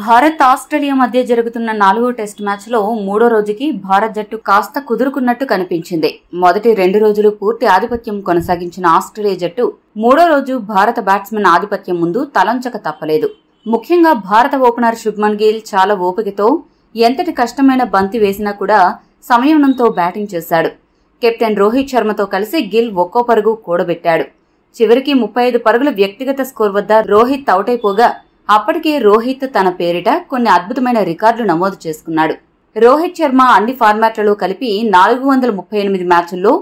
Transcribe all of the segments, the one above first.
Bharat Australia మధ్య జరుగుతున్న నాలుగో టెస్ట్ మ్యాచ్లో మూడో రోజుకి భారత్ జట్టు కాస్త కుదురుకున్నట్టు కనిపించింది మొదటి రెండు రోజులు పూర్తి ఆధిపత్యం కొనసాగించిన ఆస్ట్రేలియా జట్టు మూడో రోజు భారత బ్యాట్స్మెన్ ఆధిపత్యం ముందు తలంచక తప్పలేదు ముఖ్యంగా భారత ఓపెనర్ శుభ్మన్ గిల్ చాలా ఓపికతో ఎంతటి కష్టమైన బంతి వేసినా కూడా సంయమనంతో బ్యాటింగ్ చేశాడు కెప్టెన్ రోహిత్ శర్మతో కలిసి గిల్ ఒక్కో పరుగు కూడబెట్టాడు చివరికి ముప్పై ఐదు పరుగుల వ్యక్తిగత స్కోర్ వద్ద రోహిత్ అవుట్ అయిపోగా అప్పటికే రోహిత్ తన పేరిట కొన్ని అద్భుతమైన రికార్డులు నమోదు చేసుకున్నాడు రోహిత్ శర్మ అన్ని ఫార్మాట్లలో కలిపి నాలుగు వందల ముప్పై ఎనిమిది మ్యాచ్ల్లో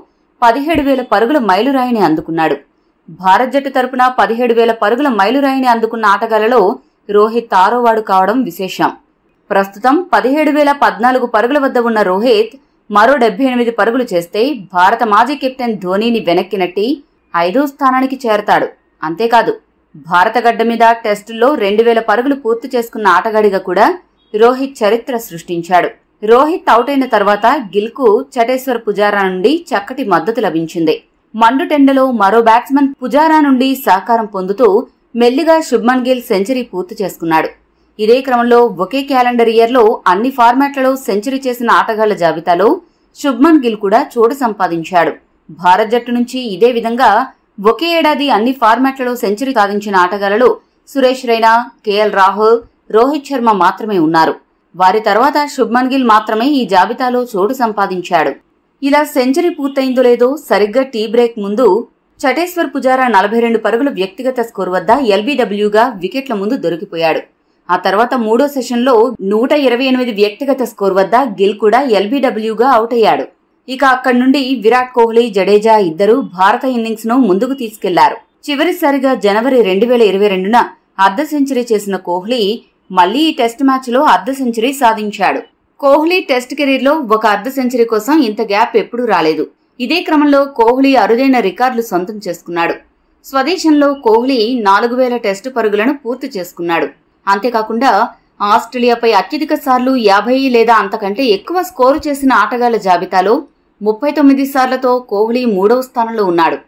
పదిహేడు వేల పరుగుల మైలురాయిని అందుకున్నాడు భారత జట్టు తరపున పదిహేడు వేల పరుగుల మైలురాయిని అందుకున్న ఆటగాళ్లలో రోహిత్ ఆరోవాడు కావడం విశేషం ప్రస్తుతం పదిహేడు వేల పద్నాలుగు పరుగుల వద్ద ఉన్న రోహిత్ మరో డెబ్బై ఎనిమిది పరుగులు చేస్తే భారత మాజీ కెప్టెన్ ధోనీని వెనక్కి ఐదో స్థానానికి చేరతాడు అంతేకాదు భారత గడ్డ మీద టెస్టుల్లో రెండు వేల పరుగులు పూర్తి చేసుకున్న ఆటగాడిగా కూడా రోహిత్ చరిత్ర సృష్టించాడు రోహిత్ అవుట్ అయిన తర్వాత గిల్కు చటేశ్వర్ పుజారా నుండి చక్కటి మద్దతు లభించింది మండుటెండలో మరో బ్యాట్స్మన్ పుజారా నుండి సహకారం పొందుతూ మెల్లిగా శుభ్మన్ గిల్ సెంచరీ పూర్తి చేసుకున్నాడు ఇదే క్రమంలో ఒకే క్యాలెండర్ ఇయర్లో అన్ని ఫార్మాట్లలో సెంచరీ చేసిన ఆటగాళ్ల జాబితాలో శుభ్మన్ గిల్ కూడా చోటు సంపాదించాడు భారత్ జట్టు నుంచి ఇదే విధంగా ఒకే ఏడాది అన్ని ఫార్మాట్లలో సెంచరీ సాధించిన ఆటగాళ్లలో సురేష్ రైనా కేఎల్ రాహుల్ రోహిత్ శర్మ మాత్రమే ఉన్నారు వారి తర్వాత శుభ్మన్ గిల్ మాత్రమే ఈ జాబితాలో చోటు సంపాదించాడు ఇలా సెంచరీ పూర్తయిందో లేదో సరిగ్గా టీ బ్రేక్ ముందు చటేశ్వర్ పుజారా నలభై రెండు పరుగుల వ్యక్తిగత స్కోర్ వద్ద ఎల్బీడబ్ల్యూగా వికెట్ల ముందు దొరికిపోయాడు ఆ తర్వాత మూడో సెషన్లో నూట ఇరవై ఎనిమిది వ్యక్తిగత స్కోర్ వద్ద గిల్ కూడా ఎల్బీడబ్ల్యూగా అవుట్ అయ్యాడు ఇక అక్కడి నుండి విరాట్ కోహ్లీ జడేజా ఇద్దరూ భారత ఇన్నింగ్స్ ను ముందుకు తీసుకెళ్లారు చివరిసారిగా జనవరి రెండు వేల ఇరవై రెండున అర్ధ సెంచరీ చేసిన కోహ్లీ మళ్లీ ఈ టెస్ట్ మ్యాచ్లో అర్ధ సెంచరీ సాధించాడు కోహ్లీ టెస్ట్ కెరీర్లో ఒక అర్ధ సెంచరీ కోసం ఇంత గ్యాప్ ఎప్పుడూ రాలేదు ఇదే క్రమంలో కోహ్లీ అరుదైన రికార్డులు సొంతం చేసుకున్నాడు స్వదేశంలో కోహ్లీ నాలుగు వేల టెస్టు పరుగులను పూర్తి చేసుకున్నాడు అంతేకాకుండా ఆస్ట్రేలియాపై అత్యధిక సార్లు యాభై లేదా అంతకంటే ఎక్కువ స్కోరు చేసిన ఆటగాళ్ల జాబితాలో ముప్పై తొమ్మిది సార్లతో కోహ్లీ మూడవ స్థానంలో ఉన్నాడు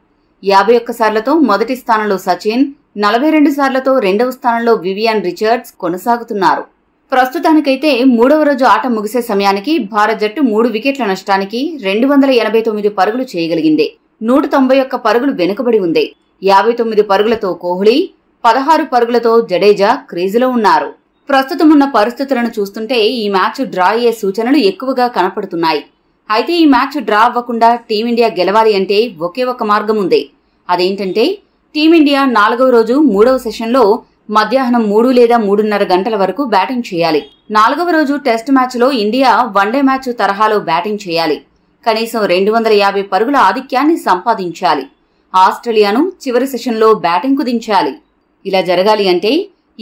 యాభై ఒక్క సార్లతో మొదటి స్థానంలో సచిన్ నలభై రెండు సార్లతో రెండవ స్థానంలో వివియన్ రిచర్డ్స్ కొనసాగుతున్నారు ప్రస్తుతానికైతే మూడవ రోజు ఆట ముగిసే సమయానికి భారత జట్టు మూడు వికెట్ల నష్టానికి రెండు వందల ఎనభై తొమ్మిది పరుగులు చేయగలిగింది నూట తొంభై ఒక్క పరుగులు వెనుకబడి ఉంది యాభై తొమ్మిది పరుగులతో కోహ్లీ పదహారు పరుగులతో జడేజా క్రీజులో ఉన్నారు ప్రస్తుతం ఉన్న పరిస్థితులను చూస్తుంటే ఈ మ్యాచ్ డ్రా అయ్యే సూచనలు ఎక్కువగా కనపడుతున్నాయి అయితే ఈ మ్యాచ్ డ్రా అవ్వకుండా టీమిండియా గెలవాలి అంటే ఒకే ఒక మార్గం ఉంది అదేంటంటే టీమిండియా నాలుగవ రోజు మూడవ సెషన్లో మధ్యాహ్నం మూడు లేదా మూడున్నర గంటల వరకు బ్యాటింగ్ చేయాలి నాలుగవ రోజు టెస్ట్ మ్యాచ్లో ఇండియా వన్డే మ్యాచ్ తరహాలో బ్యాటింగ్ చేయాలి కనీసం రెండు వందల యాభై పరుగుల ఆధిక్యాన్ని సంపాదించాలి ఆస్ట్రేలియాను చివరి సెషన్లో బ్యాటింగ్కు దించాలి ఇలా జరగాలి అంటే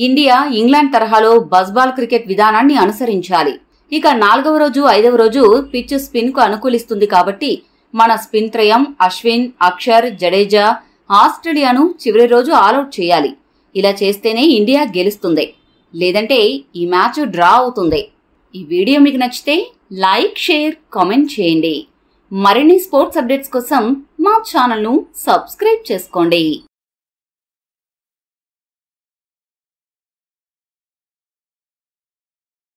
ఇండియా ఇంగ్లాండ్ తరహాలో బస్బాల్ క్రికెట్ విధానాన్ని అనుసరించాలి ఇక నాలుగవ రోజు ఐదవ రోజు పిచ్ స్పిన్కు అనుకూలిస్తుంది కాబట్టి మన స్పిన్ త్రయం అశ్విన్ అక్షర్ జడేజా ఆస్ట్రేలియాను చివరి రోజు ఆలౌట్ చేయాలి ఇలా చేస్తేనే ఇండియా గెలుస్తుంది లేదంటే ఈ మ్యాచ్ డ్రా అవుతుంది ఈ వీడియో మీకు నచ్చితే లైక్ షేర్ కామెంట్ చేయండి మరిన్ని స్పోర్ట్స్ అప్డేట్స్ కోసం మా ఛానల్ను సబ్స్క్రైబ్ చేసుకోండి